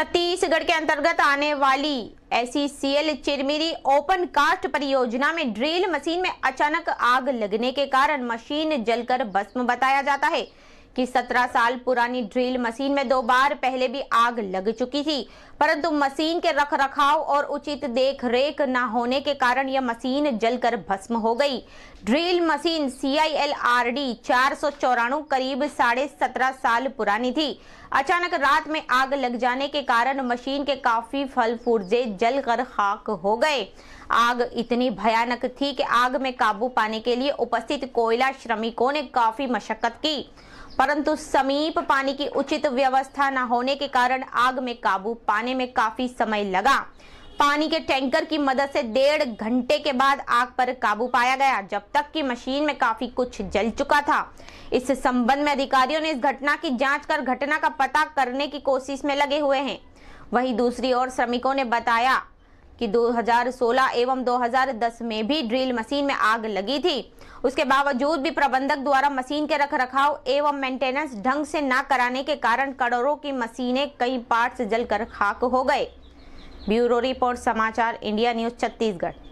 छत्तीसगढ़ के अंतर्गत आने वाली ऐसी सीएल चिरमिरी ओपन कास्ट परियोजना में ड्रिल मशीन में अचानक आग लगने के कारण मशीन जलकर भस्म बताया जाता है कि 17 साल पुरानी ड्रिल मशीन में दो बार पहले भी आग लग चुकी थी परंतु मशीन के रख रखाव और उचित देख रेख न होने के कारण यह मशीन जलकर भस्म हो गई drill machine C I L R D चार करीब साढ़े सत्रह साल पुरानी थी अचानक रात में आग लग जाने के कारण मशीन के काफी फल फूर्जे जल कर खाक हो गए आग इतनी भयानक थी कि आग में काबू पाने के लिए उपस्थित कोयला श्रमिकों ने काफी मशक्कत की परंतु समीप पानी की उचित व्यवस्था न होने के कारण आग में काबू पाने में काफी समय लगा पानी के टैंकर की मदद से डेढ़ घंटे के बाद आग पर काबू पाया गया जब तक कि मशीन में काफी कुछ जल चुका था इस संबंध में अधिकारियों ने इस घटना की जांच कर घटना का पता करने की कोशिश में लगे हुए हैं वहीं दूसरी ओर श्रमिकों ने बताया कि 2016 एवं 2010 में भी ड्रिल मशीन में आग लगी थी उसके बावजूद भी प्रबंधक द्वारा मशीन के रख रखाव एवं मेंटेनेंस ढंग से ना कराने के कारण करोड़ों की मशीनें कई पार्ट से जलकर खाक हो गए ब्यूरो रिपोर्ट समाचार इंडिया न्यूज छत्तीसगढ़